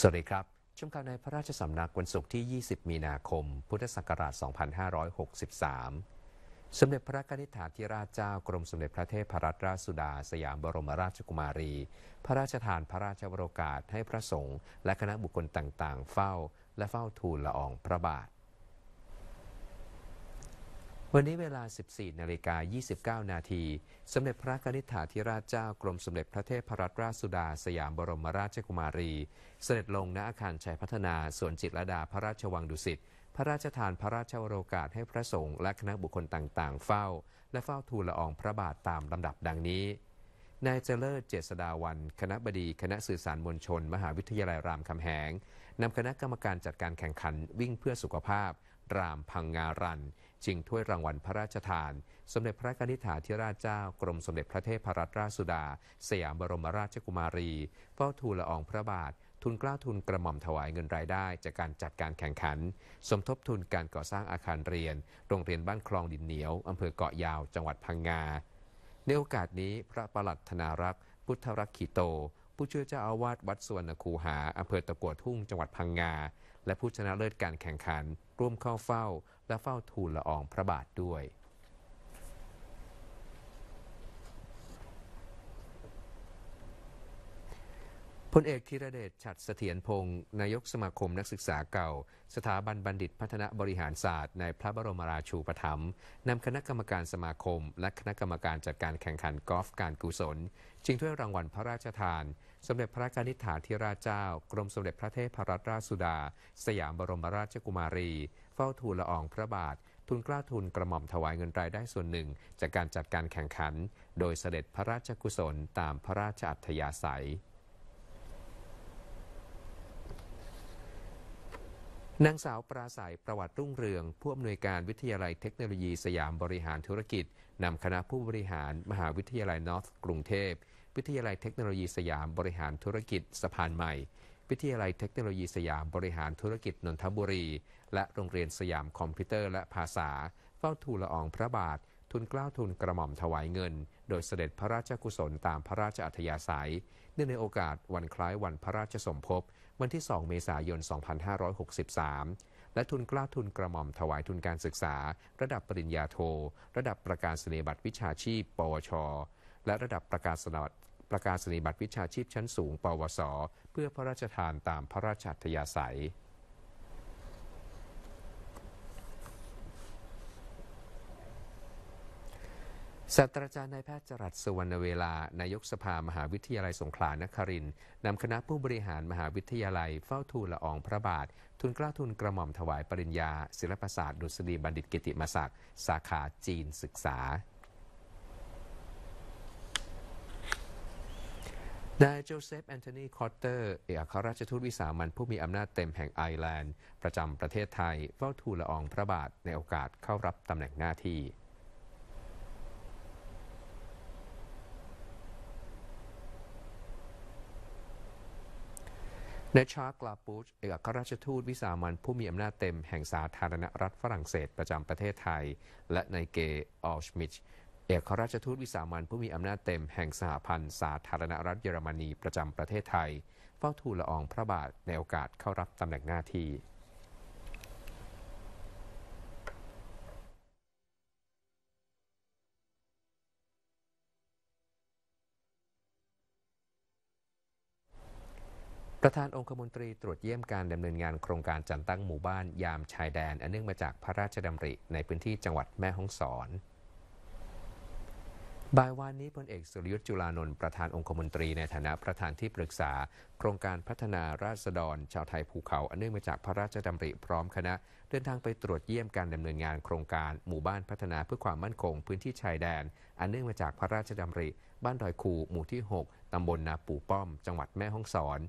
สวัสดีครับ ชมข่าวในพระราชสำนักวันศุกร์ที่ 20 มีนาคม พุทธศักราช 2563 สมเด็จพระกนิษฐาธิราชเจ้ากรมสมเด็จพระเทพรัตนราชสุดาสยามบรมราชกุมารี พระราชทานพระราชวโรกาสให้พระสงฆ์และคณะบุคคลต่างๆเฝ้าและเฝ้าทูลละอองพระบาทวันนี้เวลา 14 นาฬิกา 29 นาทีสมเด็จพระกนิษฐาธิราชเจ้ากรมสมเด็จพระเทพรัตนราชสุดาสยามบรมราชกุมารี เสด็จลงณอาคารชัยพัฒนาสวนจิตรดาพระราชวังดุสิต พระราชทานพระราชวโรกาสให้พระสงฆ์และคณะบุคคลต่างๆเฝ้า และเฝ้าทูลละอองพระบาทตามลำดับดังนี้ นายเจริญเจษดาวัน คณะบดีคณะสื่อสารมวลชน มหาวิทยาลัยรามคำแหงนำคณะกรรมการจัดการแข่งขันวิ่งเพื่อสุขภาพ รามพังงารันชิงถ้วยรางวัลพระราชทาน สมเด็จพระนิธฐาธิราชเจ้ากรมสมเด็จพระเทพรัตนราชสุดาสยามบรมราชกุมารีเฝ้าทูลละอองพระบาททุนกล้าทุนกระหม่อมถวายเงินรายได้จากการจัดการแข่งขัน สมทบทุนการก่อสร้างอาคารเรียน โรงเรียนบ้านคลองดินเหนียว อำเภอเกาะยาวจังหวัดพังงา ในโอกาสนี้พระประหลัดธนารักษ์พุทธรักขีโต ผู้ช่วยเจ้าอาวาสวัดสวนคูหาอำเภอตะกวดทุ่งจังหวัดพังงาและผู้ชนะเลิศการแข่งขัน ร่วมเข้าเฝ้า และเฝ้าทูลละอองพระบาทด้วยพลเอกธีรเดช ฉัดเสถียรพงศ์นายกสมาคมนักศึกษาเก่า สถาบันบัณฑิตพัฒนบริหารศาสตร์ในพระบรมราชูปถัมภ์ นำคณะกรรมการสมาคม และคณะกรรมการจัดการแข่งขันกอล์ฟการกุศล จึงถ้วยรางวัลพระราชทานสมเด็จพระกนิษฐาธิราชเจ้า กรมสมเด็จพระเทพรัตนราชสุดา สยามบรมราชกุมารี เฝ้าทูลละอองพระบาท ทุนกล้าทุนกระหม่อมถวายเงินรายได้ส่วนหนึ่งจากการจัดการแข่งขัน โดยเสด็จพระราชกุศลตามพระราชอัธยาศัยนางสาวปราศัยประวัติรุ่งเรืองผู้อำนวยการวิทยาลัยเทคโนโลยีสยามบริหารธุรกิจนำคณะผู้บริหาร มหาวิทยาลัยนอร์ทกรุงเทพวิทยาลัยเทคโนโลยีสยามบริหารธุรกิจสะพานใหม่ วิทยาลัยเทคโนโลยีสยามบริหารธุรกิจนนทบุรี และโรงเรียนสยามคอมพิวเตอร์และภาษา เฝ้าทูลละอองพระบาท ทุนกล้าวทุนกระหม่อมถวายเงิน โดยเสด็จพระราชกุศลตามพระราชอัธยาศัย เนื่องในโอกาสวันคล้ายวันพระราชสมภพ วันที่ 2 เมษายน 2563 และทุนกล้าทุนกระหม่อมถวายทุนการศึกษา ระดับปริญญาโท ระดับประกาศนียบัตรวิชาชีพ ปวชและระดับประกาศนับประกาศนียบัตรวิชาชีพชั้นสูง ปวสเพื่อพระราชทานตามพระราชอัธยาศัยศาสตราจารย์นายแพทย์จรัสสวรรณเวลานายกสภามหาวิทยาลัยสงขลานครินนำคณะผู้บริหารมหาวิทยาลัย เฝ้าทูลละอองพระบาท ทุนกล้าทุนกระหม่อมถวายปริญญา ศิลปศาสตร์ดุษฎีบัณฑิตกิติมศักดิ์ สาขาจีนศึกษานายโจเซฟแอนโทนีคอร์เตอร์เอกอัครราชทูตวิสามันผู้มีอำนาจเต็มแห่งไอร์แลนด์ประจำประเทศไทยเฝ้าทูลละอองพระบาทในโอกาสเข้ารับตำแหน่งหน้าที่ นายชาร์กลาปูช เอกอัครราชทูตวิสามันผู้มีอำนาจเต็มแห่งสาธารณรัฐฝรั่งเศสประจำประเทศไทยและนายเกออลชมิชเอกราชทูตวิสามันผู้มีอำนาจเต็มแห่งสหพันธ์สาธารณรัฐเยอรมนีประจำประเทศไทย เฝ้าทูลละอองพระบาทในโอกาสเข้ารับตำแหน่งหน้าที่ ประธานองคมนตรีตรวจเยี่ยมการดำเนินงานโครงการจัดตั้งหมู่บ้านยามชายแดนอันเนื่องมาจากพระราชดำริในพื้นที่จังหวัดแม่ฮ่องสอนบ่ายวันนี้พลเอกสุริยุทธ์จุลานนท์ประธานองคมนตรีในฐานะประธานที่ปรึกษา โครงการพัฒนาราษฎรชาวไทยภูเขาอันเนื่องมาจากพระราชดำริพร้อมคณะเดินทางไปตรวจเยี่ยมการดำเนินงานโครงการหมู่บ้านพัฒนาเพื่อความมั่นคงพื้นที่ชายแดนอันเนื่องมาจากพระราชดำริ บ้านดอยคูหมู่ที่ 6 ตำบลนาปู่ป้อม จังหวัดแม่ฮ่องสอน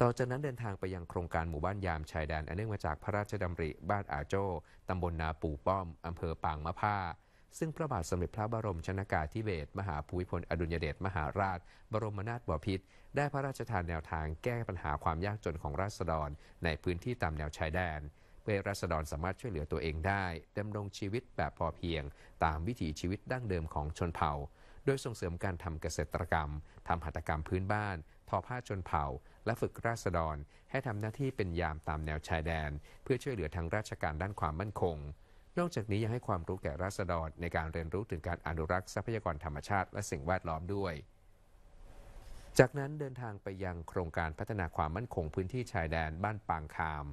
ต่อจากนั้นเดินทางไปยังโครงการหมู่บ้านยามชายแดนอันเนื่องมาจากพระราชดำริ บ้านอาโจตำบลนาปู่ป้อมอำเภอปางมะผ้าซึ่งพระบาทสมเด็จพระบรมชนากาธิเบศรมหาภูมิพล อดุลยเดชมหาราช บรมนาถบพิตรได้พระราชทานแนวทางแก้ปัญหาความยากจนของราษฎร ในพื้นที่ตามแนวชายแดน เพื่อราษฎรสามารถช่วยเหลือตัวเองได้ ดำรงชีวิตแบบพอเพียง ตามวิถีชีวิตดั้งเดิมของชนเผ่า โดยส่งเสริมการทำเกษตรกรรมทำหัตถกรรมพื้นบ้าน ทอผ้าชนเผ่า และฝึกราษฎร ให้ทำหน้าที่เป็นยามตามแนวชายแดน เพื่อช่วยเหลือทางราชการด้านความมั่นคงนอกจากนี้ยังให้ความรู้แก่ราษฎรในการเรียนรู้ถึงการอนุรักษ์ทรัพยากรธรรมชาติและสิ่งแวดล้อมด้วย จากนั้นเดินทางไปยังโครงการพัฒนาความมั่นคงพื้นที่ชายแดนบ้านปางคาม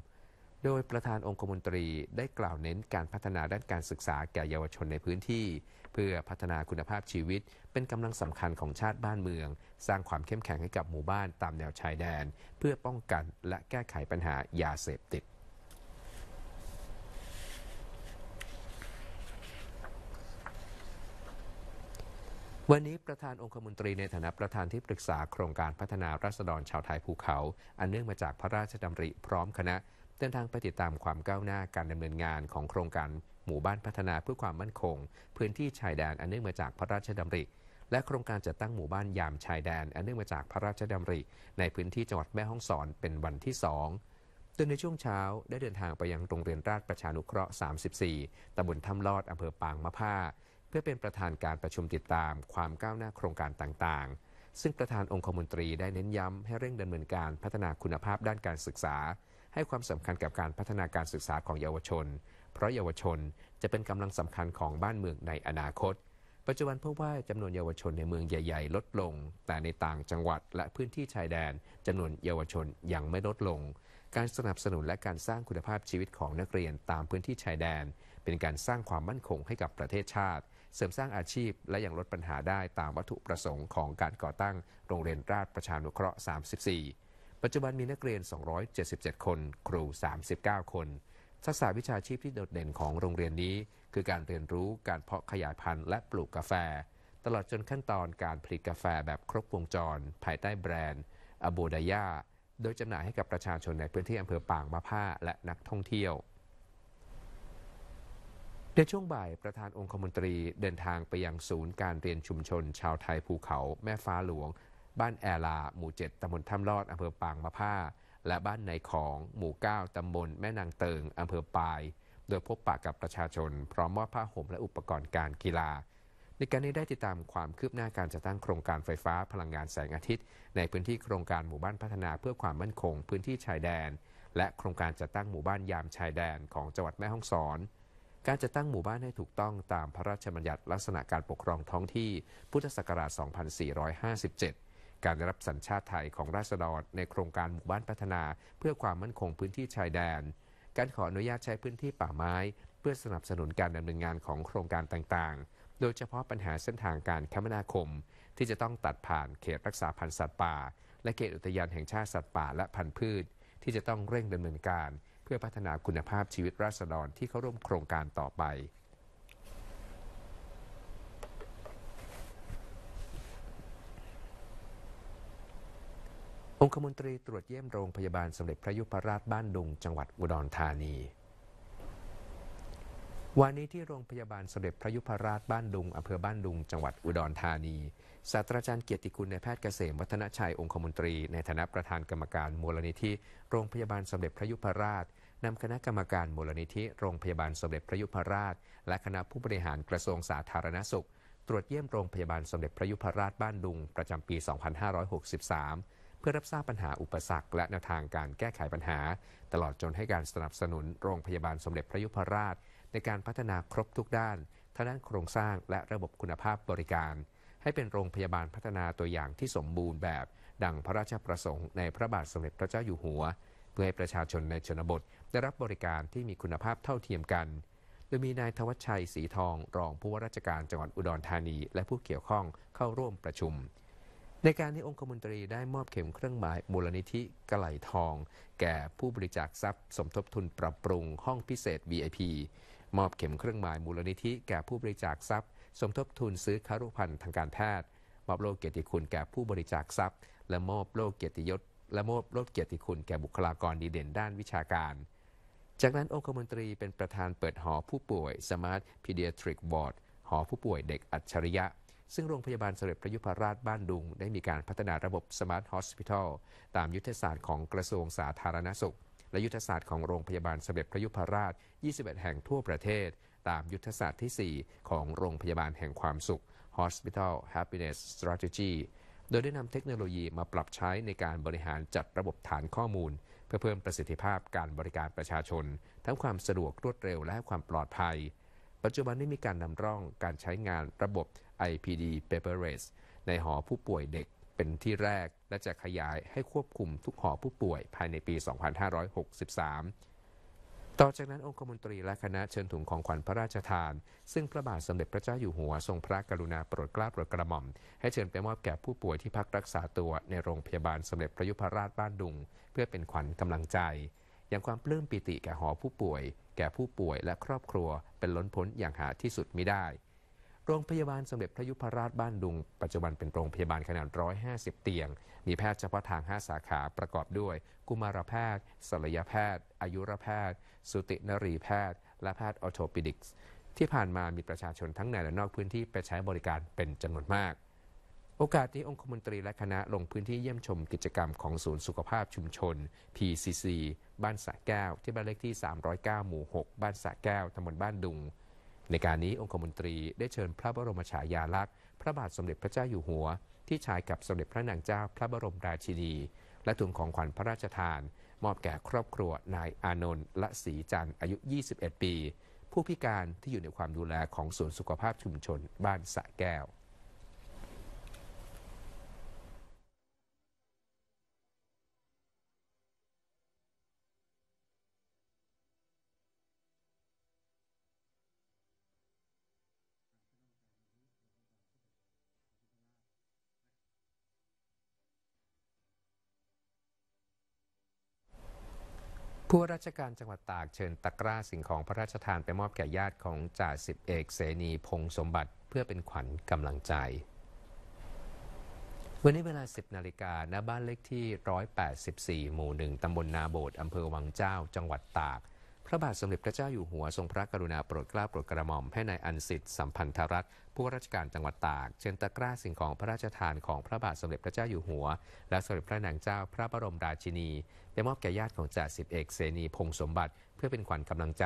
โดยประธานองคมนตรีได้กล่าวเน้นการพัฒนาด้านการศึกษาแก่เยาวชนในพื้นที่ เพื่อพัฒนาคุณภาพชีวิต เป็นกำลังสำคัญของชาติบ้านเมือง สร้างความเข้มแข็งให้กับหมู่บ้านตามแนวชายแดนเพื่อป้องกันและแก้ไขปัญหายาเสพติดวันนี้ประธานองคมนตรีในฐานะประธานที่ปรึกษาโครงการพัฒนาราษฎรชาวไทยภูเขาอันเนื่องมาจากพระราชดำริพร้อมคณะเดินทางไปติดตามความก้าวหน้าการดำเนินงานของโครงการหมู่บ้านพัฒนาเพื่อความมั่นคงพื้นที่ชายแดนอันเนื่องมาจากพระราชดำริและโครงการจัดตั้งหมู่บ้านยามชายแดนอันเนื่องมาจากพระราชดำริในพื้นที่จังหวัดแม่ฮ่องสอนเป็นวันที่สองตดยในช่วงเช้าได้เดินทางไปยังโรงเรียนราชประชานุเคราะห์ 34 ตำบลถ้ำลอด อำเภอปางมะผ้าพื่อเป็นประธานการประชุมติดตามความก้าวหน้าโครงการต่างๆ ซึ่งประธานองคมนตรีได้เน้นย้ำให้เร่งดำเนินการพัฒนาคุณภาพด้านการศึกษา ให้ความสำคัญกับการพัฒนาการศึกษาของเยาวชน เพราะเยาวชนจะเป็นกำลังสำคัญของบ้านเมืองในอนาคต ปัจจุบันพบว่าจำนวนเยาวชนในเมืองใหญ่ ๆ ลดลง แต่ในต่างจังหวัดและพื้นที่ชายแดนจำนวนเยาวชนยังไม่ลดลง การสนับสนุนและการสร้างคุณภาพชีวิตของนักเรียนตามพื้นที่ชายแดน เป็นการสร้างความมั่นคงให้กับประเทศชาติเสริมสร้างอาชีพและยังลดปัญหาได้ตามวัตถุประสงค์ของการก่อตั้งโรงเรียนราชประชานุเคราะห์ 34 ปัจจุบันมีนักเรียน 277 คน ครู 39 คนทักษะวิชาชีพที่โดดเด่นของโรงเรียนนี้คือการเรียนรู้การเพาะขยายพันธุ์และปลูกกาแฟ ตลอดจนขั้นตอนการผลิตกาแฟแบบครบวงจร ภายใต้แบรนด์อโบดายาโดยจำหน่ายให้กับประชาชนในพื้นที่อำเภอปางมะผ้า และนักท่องเที่ยวในช่วงบ่ายประธานองคมนตรีเดินทางไปยังศูนย์การเรียนชุมชน ชาวไทยภูเขาแม่ฟ้าหลวง บ้านแอลาหมู่7ตำบลถ้ำลอดอำเภอปางมะผ้า และบ้านในของหมู่9ตำบล แม่นางเติงอำเภอปาย โดยพบปะกับประชาชน พร้อมมอบผ้าห่มและอุปกรณ์การกีฬา ในการนี้ได้ติดตามความคืบหน้าการจัดตั้งโครงการไฟฟ้าพลังงานแสงอาทิตย์ ในพื้นที่โครงการหมู่บ้านพัฒนาเพื่อความมั่นคงพื้นที่ชายแดน และโครงการจัดตั้งหมู่บ้านยามชายแดนของจังหวัดแม่ฮ่องสอนการจะตั้งหมู่บ้านให้ถูกต้องตามพระราชบัญญัติลักษณะการปกครองท้องที่พุทธศักราช 2457 การได้รับสัญชาติไทยของราษฎรในโครงการหมู่บ้านพัฒนาเพื่อความมั่นคงพื้นที่ชายแดน การขออนุญาตใช้พื้นที่ป่าไม้เพื่อสนับสนุนการดำเนินงานของโครงการต่างๆ โดยเฉพาะปัญหาเส้นทางการคมนาคมที่จะต้องตัดผ่านเขตรักษาพันธุ์สัตว์ป่าและเขตอุทยานแห่งชาติสัตว์ป่าและพันธุ์พืชที่จะต้องเร่งดำเนินการเพื่อพัฒนาคุณภาพชีวิตราษฎรที่เข้าร่วมโครงการต่อไป องคมนตรีตรวจเยี่ยมโรงพยาบาลสมเด็จพระยุพราชบ้านดุงจังหวัดอุดรธานีวันนี้ที่โรงพยาบาลสมเด็จพระยุพราชบ้านดุงอำเภอบ้านดุงจังหวัดอุดรธานี ศาสตราจารย์เกียรติคุณนายแพทย์เกษมวัฒนชัยองคมนตรีในฐานะประธานกรรมการมูลนิธิโรงพยาบาลสมเด็จพระยุพราช นำคณะกรรมการมูลนิธิโรงพยาบาลสมเด็จพระยุพราช และคณะผู้บริหารกระทรวงสาธารณสุขตรวจเยี่ยมโรงพยาบาลสมเด็จพระยุพราชบ้านดุงประจำปี 2563 เพื่อรับทราบปัญหาอุปสรรคและแนวทางการแก้ไขปัญหา ตลอดจนให้การสนับสนุนโรงพยาบาลสมเด็จพระยุพราชในการพัฒนาครบทุกด้าน ทั้งด้านโครงสร้างและระบบคุณภาพบริการ ให้เป็นโรงพยาบาลพัฒนาตัวอย่างที่สมบูรณ์แบบดังพระราชประสงค์ในพระบาทสมเด็จพระเจ้าอยู่หัว เพื่อให้ประชาชนในชนบทได้รับบริการที่มีคุณภาพเท่าเทียมกัน โดยมีนายทวัชชัยสีทอง รองผู้ว่าราชการจังหวัดอุดรธานี และผู้เกี่ยวข้องเข้าร่วมประชุม ในการที่องคมนตรีได้มอบเข็มเครื่องหมายมูลนิธิกระไหลทอง แก่ผู้บริจาคทรัพย์สมทบทุนปรับปรุงห้องพิเศษ VIP มอบ เข็มเครื่องหมายมูลนิธิแก่ผู้บริจาคทรัพย์ สมทบทุนซื้อคารุพันธ์ทางการแพทย์มอบโล่เกียรติคุณแก่ผู้บริจาคทรัพย์ และมอบโล่เกียรติยศ และมอบโลกเกียรติคุณแก่บุคลากรดีเด่น ด้านวิชาการ จากนั้นองคมนตรีเป็นประธานเปิดหอผู้ป่วยสมาร์ทพีเดียทริกบอร์ดหอผู้ป่วยเด็กอัจฉริยะซึ่งโรงพยาบาลสเด็จพระยุพราชบ้านดุงได้มีการพัฒนาระบบสมาร์ทฮอสพิทอลตามยุทธศาสตร์ของกระทรวงสาธารณสุขและยุทธศาสตร์ของโรงพยาบาลสมเด็จพระยุพราช 21 แห่งทั่วประเทศ ตามยุทธศาสตร์ที่ 4 ของโรงพยาบาลแห่งความสุข Hospital Happiness Strategy โดยได้นำเทคโนโลยีมาปรับใช้ในการบริหารจัดระบบฐานข้อมูล เพื่อเพิ่มประสิทธิภาพการบริการประชาชน ทั้งความสะดวกรวดเร็วและความปลอดภัย ปัจจุบันได้มีการนำร่องการใช้งานระบบ IPD p a p e r l e s s ในหอผู้ป่วยเด็กเป็นที่แรกและจะขยายให้ควบคุมทุกหอผู้ป่วยภายในปี 2563 ต่อจากนั้นองคมนตรีและคณะเชิญถุงของขวัญพระราชทาน ซึ่งพระบาทสมเด็จพระเจ้าอยู่หัว ทรงพระกรุณาโปรดเกล้าโปรดกระหม่อม ให้เชิญไปมอบแก่ผู้ป่วยที่พักรักษาตัวในโรงพยาบาลสมเด็จพระยุพราชบ้านดุง เพื่อเป็นขวัญกำลังใจอย่างความปลื้มปิติแก่หอผู้ป่วย แก่ผู้ป่วยและครอบครัวเป็นล้นพ้นอย่างหาที่สุดมิได้โรงพยาบาลสมเด็จพระยุพราชบ้านดุงปัจจุบันเป็นโรงพยาบาลขนาด 150 เตียง มีแพทย์เฉพาะทาง 5 สาขาประกอบด้วย กุมารแพทย์ ศัลยแพทย์ อายุรแพทย์สุตินรีแพทย์ และแพทย์ออโทปิดิกส์ที่ผ่านมามีประชาชนทั้งในและนอกพื้นที่ไปใช้บริการเป็นจำนวนมาก โอกาสนี้องคมนตรีและคณะลงพื้นที่เยี่ยมชมกิจกรรมของศูนย์สุขภาพชุมชน PCC บ้านสะแก้วที่บ้านเลขที่ 309 หมู่ 6 บ้านสะแก้วตำบลบ้านดุงในการนี้องคมนตรีได้เชิญพระบรมฉายาลักษณ์ พระบาทสมเด็จพระเจ้าอยู่หัว ที่ชายกับสมเด็จพระนางเจ้าพระบรมราชินีและทุงของขวัญพระราชทาน มอบแก่ครอบครัวนายอานนท์ละศรีจันทร์อายุ 21 ปี ผู้พิการที่อยู่ในความดูแลของสวนสุขภาพชุมชนบ้านสะแก้วผู้ราชการจังหวัดตากเชิญตะกร้าสิ่งของพระราชทานไปมอบแก่ญาติของจ่าสิบเอกเสนีพงสมบัติเพื่อเป็นขวัญกำลังใจ วันนี้เวลา 10นาฬิกาณบ้านเลขที่ 184หมู่1ตำบลนาโบดอำเภอวังเจ้าจังหวัดตากระบาทสมเด็จพระเจ้าอยู่หัวทรงพระกรุณาโปรดเกล้าโปรดกระหม่อมให้นายอันสิทธิ์สัมพันธรักษ์ผู้ราชการจังหวัดตากเชิญตะกร้าสิ่งของพระราชทานของพระบาทสมเด็จพระเจ้าอยู่หัว และสมเด็จพระนางเจ้าพระบรมราชินี ได้มอบแก่ญาติของจ่าสิบเอกเสนีพงสมบัติเพื่อเป็นขวัญกำลังใจ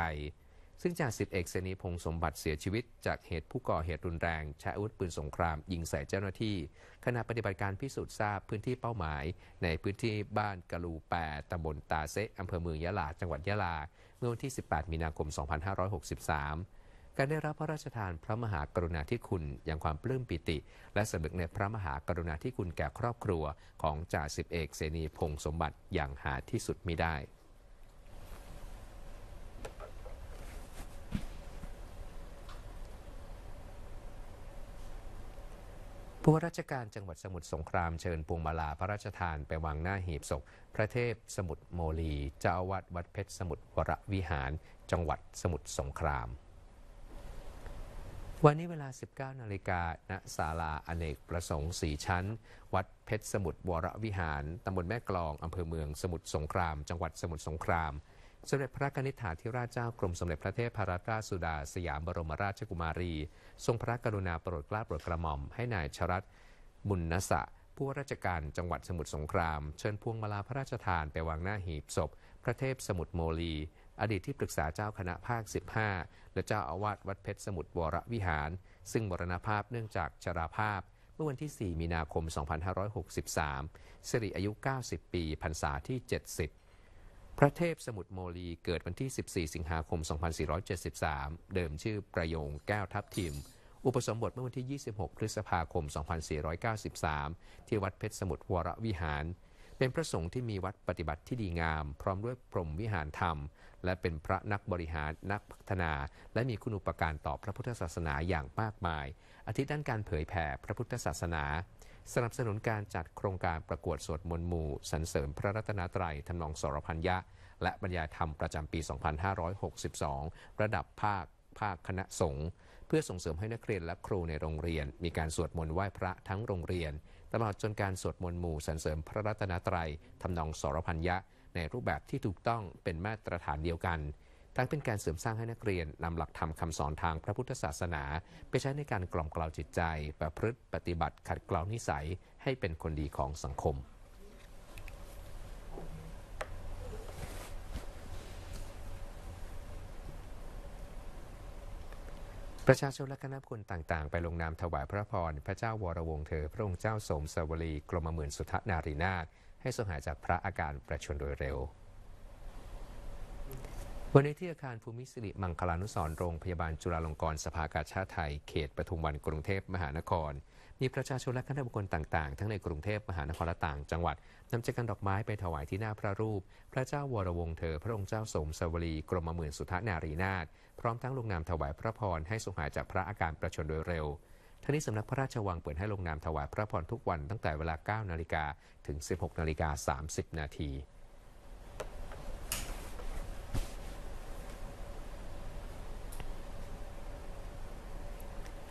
ซึ่งจ่าสิบเอกเสนีพงสมบัติเสียชีวิตจากเหตุผู้ก่อเหตุรุนแรงใช้อาวุธปืนสงคราม ยิงใส่เจ้าหน้าที่ขณะปฏิบัติการพิสูจน์ทราบพื้นที่เป้าหมาย ในพื้นที่บ้านกะลูแปตำบลตาเซะอำเภอเมืองยะลาจังหวัดยะลาเมื่อวันที่ 18 มีนาคม 2563 การได้รับพระราชทานพระมหากรุณาธิคุณอย่างความปลื้มปิติ และสำนึกในพระมหากรุณาธิคุณแก่ครอบครัวของจ่าสิบเอกเสนีพงสมบัติอย่างหาที่สุดมิได้ผู้ว่าราชการจังหวัดสมุทรสงครามเชิญพวงมาลาพระราชทานไปวางหน้าหีบศพพระเทพสมุทรโมลี เจ้าวาดวัดเพชรสมุทรวรวิหารจังหวัดสมุทรสงคราม วันนี้เวลา 19นาฬิกาณศาลาอเนกประสงค์สีชั้น วัดเพชรสมุทรวรวิหารตำบลแม่กลองอำเภอเมืองสมุทรสงคราม จังหวัดสมุทรสงครามสมเด็จพระนิธิฐาธิราชเจ้า กรมสมเด็จพระเทพรัตนราชสุดาสยามบรมราชกุมารี ทรงพระกรุณาโปรดเกล้าโปรดกระหม่อมให้นายชรัตบุญนสะผู้ว่าราชการจังหวัดสมุทรสงคราม เชิญพวงมาลาพระราชทานไปวางหน้าหีบศพพระเทพสมุทรโมลี อดีตที่ปรึกษาเจ้าคณะภาค 15 และเจ้าอาวาสวัดเพชรสมุทรวรวิหาร ซึ่งบรณภาพเนื่องจากชราภาพ เมื่อวันที่ 4 มีนาคม 2563สิริอายุ 90 ปีพรรษาที่ 70พระเทพสมุทรโมลีเกิดวันที่ 14 สิงหาคม 2473 เดิมชื่อประโยงแก้วทับทิม อุปสมบทเมื่อวันที่ 26 พฤษภาคม 2493 ที่วัดเพชรสมุทรวรวิหาร เป็นพระสงฆ์ที่มีวัดปฏิบัติที่ดีงามพร้อมด้วยพรหมวิหารธรรม และเป็นพระนักบริหารนักพัฒนา และมีคุณูปการต่อพระพุทธศาสนาอย่างมากมายอาทิตย์ด้านการเผยแผ่พระพุทธศาสนาสนับสนุนการจัดโครงการประกวดสวดมนต์หมู่สรรเสริมพระรัตนตรัยทำนองสรพันยะและบรรยายธรรมประจำปี 2562 ระดับภาคภาคคณะสงฆ์เพื่อส่งเสริมให้นักเรียนและครูในโรงเรียนมีการสวดมนต์ไหว้พระทั้งโรงเรียนตลอดจนการสวดมนต์หมู่สรรเสริมพระรัตนตรัยทำนองสรพันยะในรูปแบบที่ถูกต้องเป็นมาตรฐานเดียวกันทั้งเป็นการเสริมสร้างให้นักเรียนนำหลักธรรมคำสอนทางพระพุทธศาสนา ไปใช้ในการกล่อมกล่าวจิตใจ ประพฤติปฏิบัติขัดเกลานิสัยให้เป็นคนดีของสังคมประชาชนและคณะคนต่างๆ ไปลงนามถวายพระพร พระเจ้าวรวงเธอ พระองค์เจ้าสมสวรีกรมหมื่นสุทธนารีนาถให้สงหายจากพระอาการประชนโดยเร็ววันนี้ที่อาคารภูมิสิริมังคลานุสรโรง พยาบาลจุฬาลงกรณ์สภากาชาติไทยเขตปทุมวันกรุงเทพมหานคร มีประชาชนและคณะบุคคลต่างๆทั้งในกรุงเทพมหานครและต่าง จังหวัดนำแจกันดอกไม้ไปถวายที่หน้าพระรูป พระเจ้าวรวงเธอ พระองค์เจ้าสมสวรีกรมหมื่นสุทนารีนาถพร้อมทั้งลงนามถวายพระพรให้สงหายจากพระอาการประชนโดยเร็วทนี้สำนักพระราชวังเปิดให้ลงนามถวายพระพรทุกวันตั้งแต่เวลา9นาฬิกาถึง16นาฬิกา30 นาที